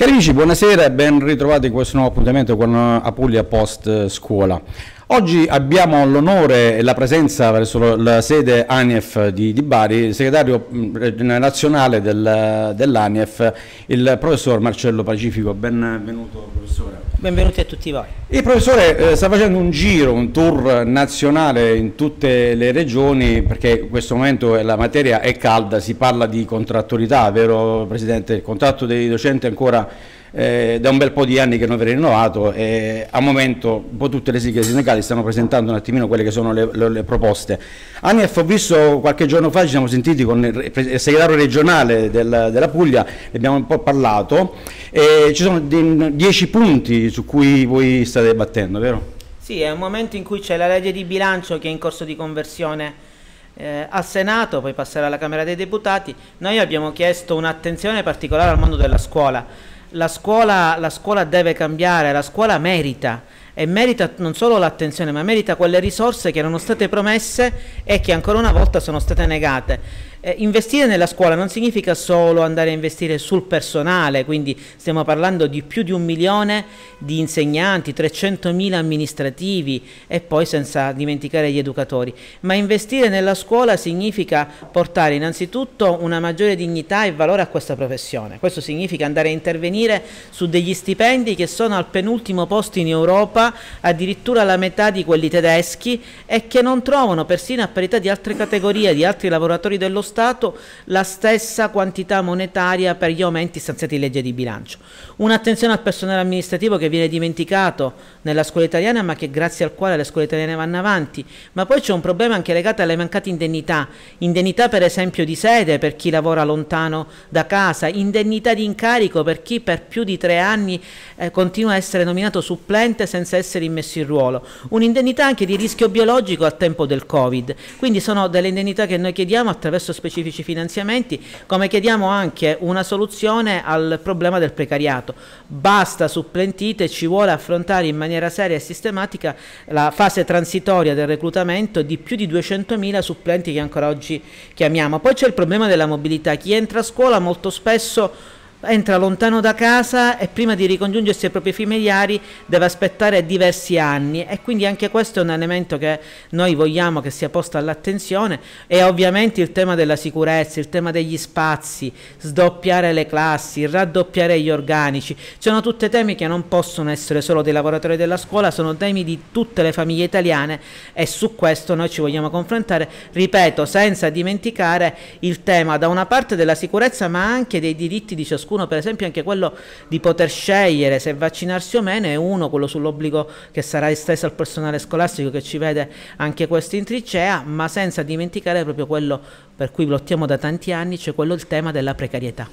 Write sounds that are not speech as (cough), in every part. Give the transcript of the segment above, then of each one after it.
Cari amici, buonasera e ben ritrovati in questo nuovo appuntamento con eh, Apulia Post eh, Scuola. Oggi abbiamo l'onore e la presenza verso la sede ANIEF di, di Bari, segretario nazionale del, dell'ANIEF, il professor Marcello Pacifico. Benvenuto professore. Benvenuti a tutti voi. Il professore eh, sta facendo un giro, un tour nazionale in tutte le regioni perché in questo momento la materia è calda, si parla di contrattualità, vero Presidente? Il contratto dei docenti è ancora eh, da un bel po' di anni che non viene rinnovato e a momento un po' tutte le sigle sindacali stanno presentando un attimino quelle che sono le, le, le proposte. ANIF ho visto qualche giorno fa, ci siamo sentiti con il, segretario regionale del, della Puglia, ne abbiamo un po' parlato, e ci sono dieci punti su cui voi state battendo, vero? Sì, è un momento in cui c'è la legge di bilancio che è in corso di conversione eh, al Senato, poi passerà alla Camera dei Deputati. Noi abbiamo chiesto un'attenzione particolare al mondo della scuola la scuola, la scuola deve cambiare, la scuola merita e merita non solo l'attenzione ma merita quelle risorse che erano state promesse e che ancora una volta sono state negate eh, investire nella scuola non significa solo andare a investire sul personale, quindi stiamo parlando di più di un milione di insegnanti, 300.000 amministrativi e poi senza dimenticare gli educatori, ma investire nella scuola significa portare innanzitutto una maggiore dignità e valore a questa professione. Questo significa andare a intervenire su degli stipendi che sono al penultimo posto in Europa, addirittura la metà di quelli tedeschi e che non trovano persino a parità di altre categorie, di altri lavoratori dello Stato Stato la stessa quantità monetaria per gli aumenti stanziati in legge di bilancio. Un'attenzione al personale amministrativo che viene dimenticato nella scuola italiana ma che grazie al quale le scuole italiane vanno avanti, ma poi c'è un problema anche legato alle mancate indennità, indennità per esempio di sede per chi lavora lontano da casa, indennità di incarico per chi per più di tre anni eh, continua a essere nominato supplente senza essere immesso in ruolo, un'indennità anche di rischio biologico al tempo del Covid, quindi sono delle indennità che noi chiediamo attraverso specifici finanziamenti, come chiediamo anche una soluzione al problema del precariato. Basta supplentite, ci vuole affrontare in maniera seria e sistematica la fase transitoria del reclutamento di più di 200.000 supplenti che ancora oggi chiamiamo. Poi c'è il problema della mobilità, chi entra a scuola molto spesso entra lontano da casa e prima di ricongiungersi ai propri familiari deve aspettare diversi anni e quindi anche questo è un elemento che noi vogliamo che sia posto all'attenzione e ovviamente il tema della sicurezza, il tema degli spazi, sdoppiare le classi, raddoppiare gli organici, sono tutti temi che non possono essere solo dei lavoratori della scuola, sono temi di tutte le famiglie italiane e su questo noi ci vogliamo confrontare, ripeto, senza dimenticare il tema da una parte della sicurezza ma anche dei diritti di ciascuno ciascuno, per esempio anche quello di poter scegliere se vaccinarsi o meno, è uno, quello sull'obbligo che sarà esteso al personale scolastico che ci vede anche questo in tricea, ma senza dimenticare proprio quello per cui lottiamo da tanti anni, cioè quello il tema della precarietà.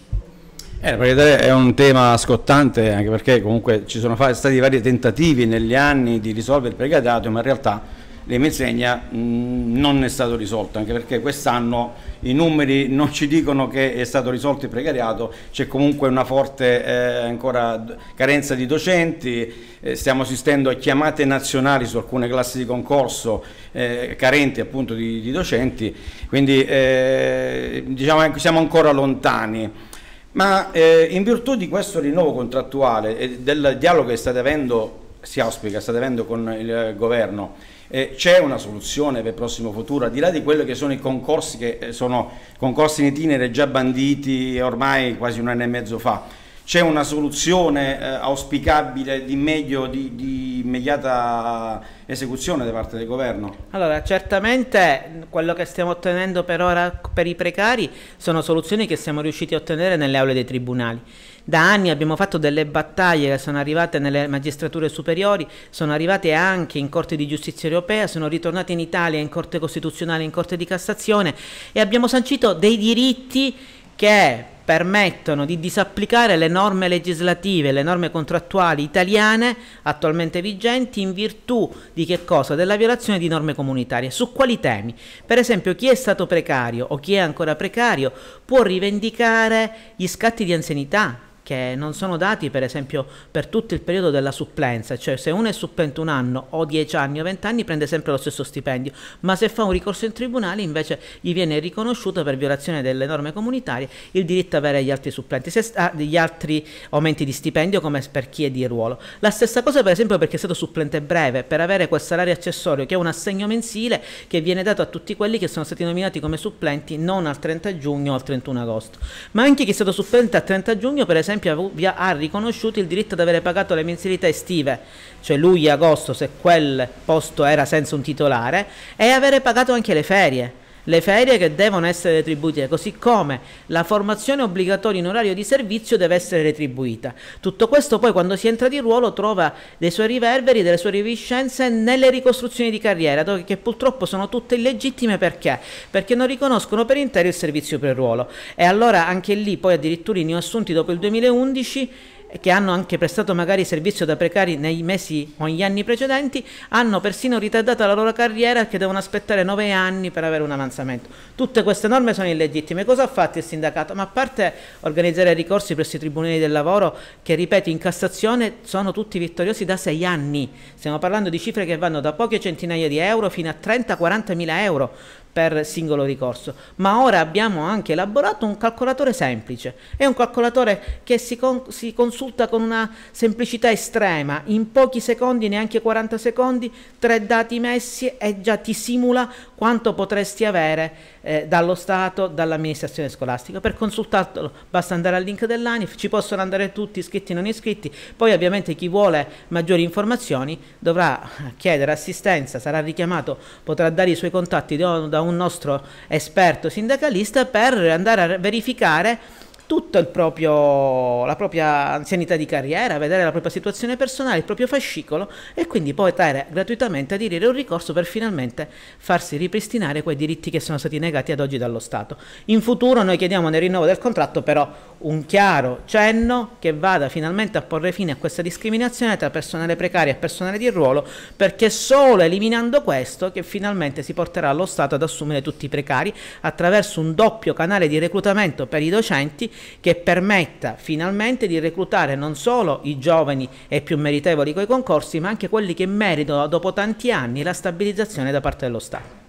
Eh, la precarietà è un tema scottante anche perché comunque ci sono stati vari tentativi negli anni di risolvere il precariato, ma in realtà le mezzegna mm, non è stato risolto, anche perché quest'anno i numeri non ci dicono che è stato risolto il precariato, c'è comunque una forte eh, ancora carenza di docenti, eh, stiamo assistendo a chiamate nazionali su alcune classi di concorso eh, carenti appunto di, di docenti, quindi eh, diciamo che ecco, siamo ancora lontani. Ma eh, in virtù di questo rinnovo contrattuale e del dialogo che state avendo si auspica state avendo con il eh, governo, eh, c'è una soluzione per il prossimo futuro, al di là di quelli che sono i concorsi che eh, sono concorsi in itinere già banditi ormai quasi un anno e mezzo fa? c'è una soluzione eh, auspicabile di meglio di, di, immediata esecuzione da parte del governo? Allora, certamente quello che stiamo ottenendo per ora per i precari sono soluzioni che siamo riusciti a ottenere nelle aule dei tribunali. Da anni abbiamo fatto delle battaglie che sono arrivate nelle magistrature superiori, sono arrivate anche in Corte di Giustizia Europea, sono ritornate in Italia in Corte Costituzionale, in Corte di Cassazione e abbiamo sancito dei diritti che permettono di disapplicare le norme legislative, le norme contrattuali italiane attualmente vigenti in virtù di che cosa? Della violazione di norme comunitarie. Su quali temi? Per esempio chi è stato precario o chi è ancora precario può rivendicare gli scatti di anzianità, che non sono dati per esempio per tutto il periodo della supplenza, cioè se uno è supplente un anno o 10 anni o 20 anni prende sempre lo stesso stipendio, ma se fa un ricorso in tribunale invece gli viene riconosciuto per violazione delle norme comunitarie il diritto ad avere gli altri supplenti, se, ah, gli altri aumenti di stipendio come per chi è di ruolo. La stessa cosa per esempio perché è stato supplente breve, per avere quel salario accessorio che è un assegno mensile che viene dato a tutti quelli che sono stati nominati come supplenti non al 30 giugno o al 31 agosto, ma anche chi è stato supplente a 30 giugno per esempio Piavia ha riconosciuto il diritto di avere pagato le mensilità estive, cioè luglio e agosto se quel posto era senza un titolare, e avere pagato anche le ferie le ferie che devono essere retribuite, così come la formazione obbligatoria in orario di servizio deve essere retribuita. Tutto questo poi quando si entra di ruolo trova dei suoi riverberi, delle sue riviscenze nelle ricostruzioni di carriera, che purtroppo sono tutte illegittime perché? Perché non riconoscono per intero il servizio per ruolo. E allora anche lì poi addirittura i neoassunti dopo il 2011 che hanno anche prestato magari servizio da precari nei mesi o negli anni precedenti, hanno persino ritardato la loro carriera che devono aspettare nove anni per avere un avanzamento. Tutte queste norme sono illegittime. Cosa ha fatto il sindacato? Ma a parte organizzare ricorsi presso i tribunali del lavoro, che ripeto in Cassazione sono tutti vittoriosi da sei anni, stiamo parlando di cifre che vanno da poche centinaia di euro fino a 30-40 mila euro per singolo ricorso, ma ora abbiamo anche elaborato un calcolatore semplice, è un calcolatore che si, con si consulta con una semplicità estrema, in pochi secondi, neanche 40 secondi, tre dati messi e già ti simula quanto potresti avere eh, dallo Stato, dall'amministrazione scolastica. Per consultarlo basta andare al link dell'ANIF, ci possono andare tutti, iscritti e non iscritti, poi ovviamente chi vuole maggiori informazioni dovrà chiedere assistenza, sarà richiamato, potrà dare i suoi contatti da un nostro esperto sindacalista per andare a verificare tutta la propria anzianità di carriera, vedere la propria situazione personale, il proprio fascicolo e quindi poter gratuitamente aderire a un ricorso per finalmente farsi ripristinare quei diritti che sono stati negati ad oggi dallo Stato. In futuro noi chiediamo nel rinnovo del contratto però un chiaro cenno che vada finalmente a porre fine a questa discriminazione tra personale precario e personale di ruolo perché solo eliminando questo che finalmente si porterà lo Stato ad assumere tutti i precari attraverso un doppio canale di reclutamento per i docenti che permetta finalmente di reclutare non solo i giovani e più meritevoli coi concorsi, ma anche quelli che meritano dopo tanti anni la stabilizzazione da parte dello Stato.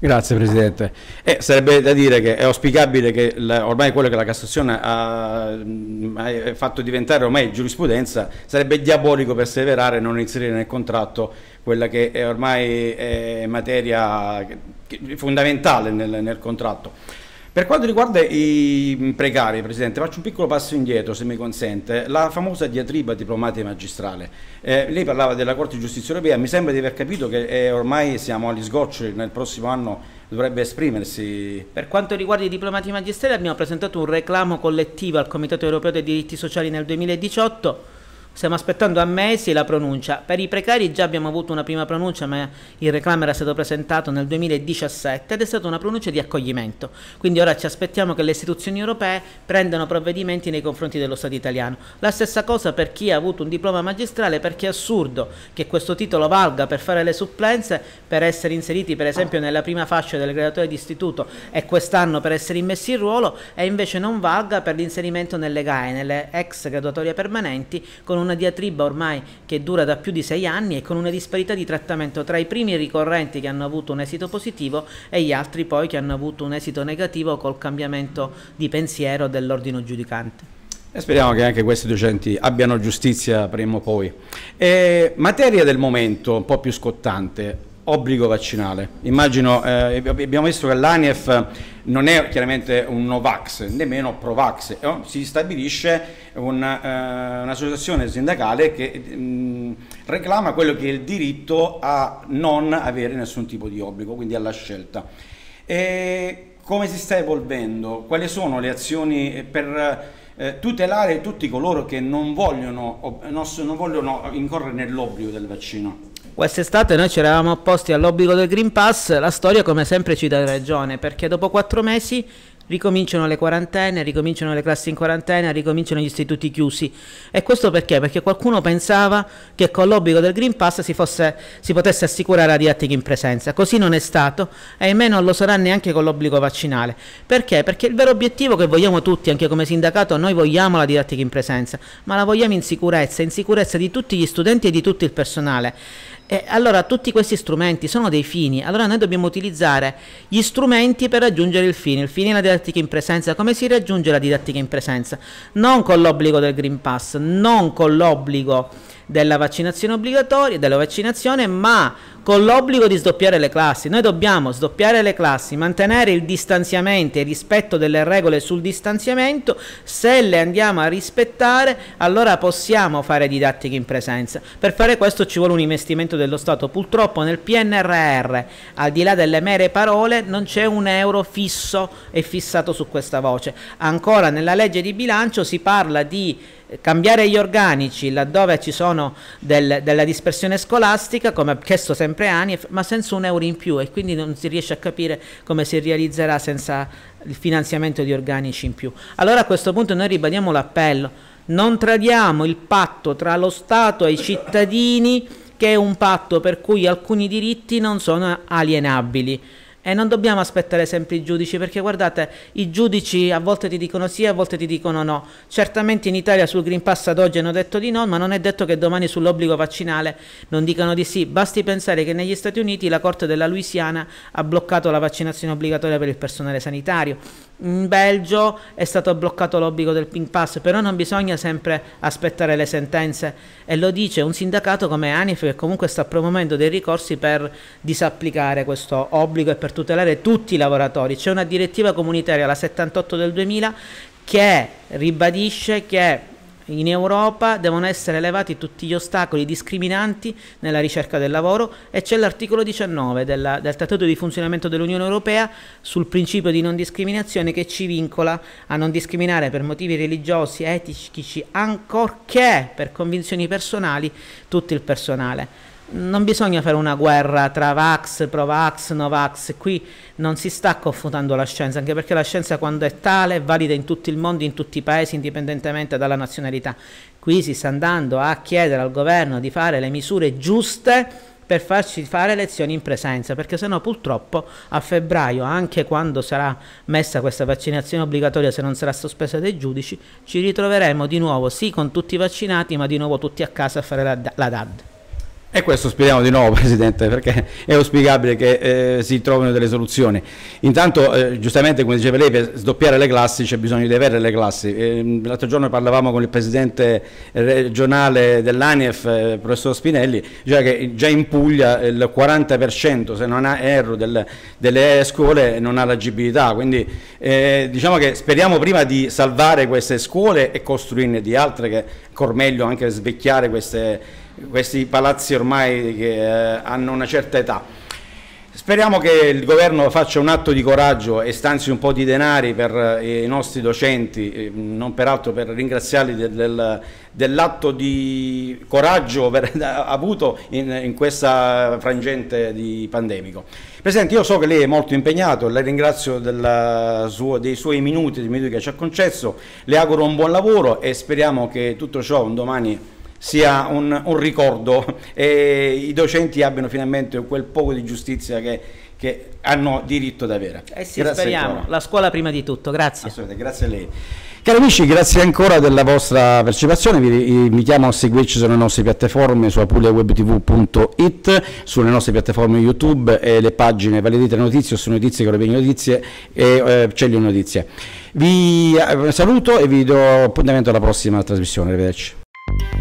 Grazie Presidente. Eh, sarebbe da dire che è auspicabile che la, ormai quello che la Cassazione ha, mm, ha, eh, fatto diventare ormai giurisprudenza sarebbe diabolico perseverare e non inserire nel contratto quella che è ormai è eh, materia fondamentale nel, nel contratto. Per quanto riguarda i precari, Presidente, faccio un piccolo passo indietro, se mi consente. La famosa diatriba diplomatica magistrale. Eh, lei parlava della Corte di Giustizia europea, mi sembra di aver capito che eh, ormai siamo agli sgoccioli, nel prossimo anno dovrebbe esprimersi. Per quanto riguarda i diplomati magistrali abbiamo presentato un reclamo collettivo al Comitato europeo dei diritti sociali nel 2018 Stiamo aspettando a mesi la pronuncia. Per i precari già abbiamo avuto una prima pronuncia, ma il reclamo era stato presentato nel 2017 ed è stata una pronuncia di accoglimento. Quindi ora ci aspettiamo che le istituzioni europee prendano provvedimenti nei confronti dello Stato italiano. La stessa cosa per chi ha avuto un diploma magistrale, perché è assurdo che questo titolo valga per fare le supplenze, per essere inseriti per esempio nella prima fascia del graduatore di istituto e quest'anno per essere immessi in ruolo e invece non valga per l'inserimento nelle GAE, nelle ex graduatorie permanenti, con un una diatriba ormai che dura da più di sei anni e con una disparità di trattamento tra i primi ricorrenti che hanno avuto un esito positivo e gli altri poi che hanno avuto un esito negativo col cambiamento di pensiero dell'ordine giudicante. E speriamo che anche questi docenti abbiano giustizia prima o poi. E materia del momento, un po' più scottante, obbligo vaccinale. Immagino, eh, abbiamo visto che l'ANIEF non è chiaramente un Novax, nemmeno Provax, eh? si stabilisce eh, un'associazione eh, sindacale che mh, mm, reclama quello che è il diritto a non avere nessun tipo di obbligo, quindi alla scelta. E come si sta evolvendo? Quali sono le azioni per eh, tutelare tutti coloro che non vogliono, non vogliono incorrere nell'obbligo del vaccino? Quest'estate noi ci eravamo opposti all'obbligo del Green Pass, la storia come sempre ci dà ragione, perché dopo quattro mesi ricominciano le quarantene, ricominciano le classi in quarantena, ricominciano gli istituti chiusi. E questo perché? Perché qualcuno pensava che con l'obbligo del Green Pass si, fosse, si potesse assicurare la didattica in presenza. Così non è stato e in me non lo sarà neanche con l'obbligo vaccinale. Perché? Perché il vero obiettivo che vogliamo tutti, anche come sindacato, noi vogliamo la didattica in presenza, ma la vogliamo in sicurezza, in sicurezza di tutti gli studenti e di tutto il personale. E allora tutti questi strumenti sono dei fini, allora noi dobbiamo utilizzare gli strumenti per raggiungere il fine, il fine è la didattica in presenza, come si raggiunge la didattica in presenza? Non con l'obbligo del Green Pass, non con l'obbligo della vaccinazione obbligatoria, della vaccinazione, ma con l'obbligo di sdoppiare le classi. Noi dobbiamo sdoppiare le classi, mantenere il distanziamento e il rispetto delle regole sul distanziamento. Se le andiamo a rispettare, allora possiamo fare didattiche in presenza. Per fare questo ci vuole un investimento dello Stato. Purtroppo nel PNRR, al di là delle mere parole, non c'è un euro fisso e fissato su questa voce. Ancora nella legge di bilancio si parla di eh, cambiare gli organici laddove ci sono del, della dispersione scolastica, come ha chiesto sempre sempre anni, ma senza un euro in più e quindi non si riesce a capire come si realizzerà senza il finanziamento di organici in più. Allora a questo punto noi ribadiamo l'appello, non tradiamo il patto tra lo Stato e i cittadini che è un patto per cui alcuni diritti non sono alienabili. E non dobbiamo aspettare sempre i giudici, perché guardate, i giudici a volte ti dicono sì, a volte ti dicono no. Certamente in Italia sul Green Pass ad oggi hanno detto di no, ma non è detto che domani sull'obbligo vaccinale non dicano di sì. Basti pensare che negli Stati Uniti la Corte della Louisiana ha bloccato la vaccinazione obbligatoria per il personale sanitario in Belgio è stato bloccato l'obbligo del ping pass, però non bisogna sempre aspettare le sentenze e lo dice un sindacato come Anif che comunque sta promuovendo dei ricorsi per disapplicare questo obbligo e per tutelare tutti i lavoratori. C'è una direttiva comunitaria, la 78 del 2000, che ribadisce che in Europa devono essere elevati tutti gli ostacoli discriminanti nella ricerca del lavoro e c'è l'articolo 19 della, del Trattato di funzionamento dell'Unione Europea sul principio di non discriminazione che ci vincola a non discriminare per motivi religiosi, etici, ancorché per convinzioni personali tutto il personale non bisogna fare una guerra tra Vax, Provax, Novax, qui non si sta confutando la scienza, anche perché la scienza quando è tale è valida in tutto il mondo, in tutti i paesi, indipendentemente dalla nazionalità. Qui si sta andando a chiedere al governo di fare le misure giuste per farci fare lezioni in presenza, perché sennò purtroppo a febbraio, anche quando sarà messa questa vaccinazione obbligatoria, se non sarà sospesa dai giudici, ci ritroveremo di nuovo, sì, con tutti i vaccinati, ma di nuovo tutti a casa a fare la, la DAD. E questo speriamo di nuovo (laughs) Presidente perché è auspicabile che eh, si trovino delle soluzioni. Intanto eh, giustamente come diceva lei per sdoppiare le classi c'è bisogno di avere le classi. Eh, l'altro giorno parlavamo con il Presidente regionale dell'ANIEF, eh, Professor Spinelli, diceva che già in Puglia il 40% se non ha erro del, delle scuole non ha l'agibilità, quindi eh, diciamo che speriamo prima di salvare queste scuole e costruirne di altre che ancora meglio anche svecchiare queste questi palazzi ormai che eh, hanno una certa età. Speriamo che il governo faccia un atto di coraggio e stanzi un po' di denari per eh, i nostri docenti, eh, non peraltro per ringraziarli del, del, dell'atto di coraggio per, (laughs) avuto in, in, questa frangente di pandemico. Presidente, io so che lei è molto impegnato, la ringrazio suo, dei suoi minuti, dei minuti che ci ha concesso, le auguro un buon lavoro e speriamo che tutto ciò un domani sia un, un ricordo e i docenti abbiano finalmente quel poco di giustizia che, che hanno diritto ad avere. Eh sì, grazie speriamo, ancora. la scuola prima di tutto, grazie. grazie a lei. Cari amici, grazie ancora della vostra partecipazione, vi invitiamo a seguirci sulle nostre piattaforme, su apuliawebtv.it, sulle nostre piattaforme YouTube, e le pagine Valedite Notizie, o su Notizie, Corbini Notizie e eh, Celio Notizie. Vi eh, saluto e vi do appuntamento alla prossima trasmissione, arrivederci.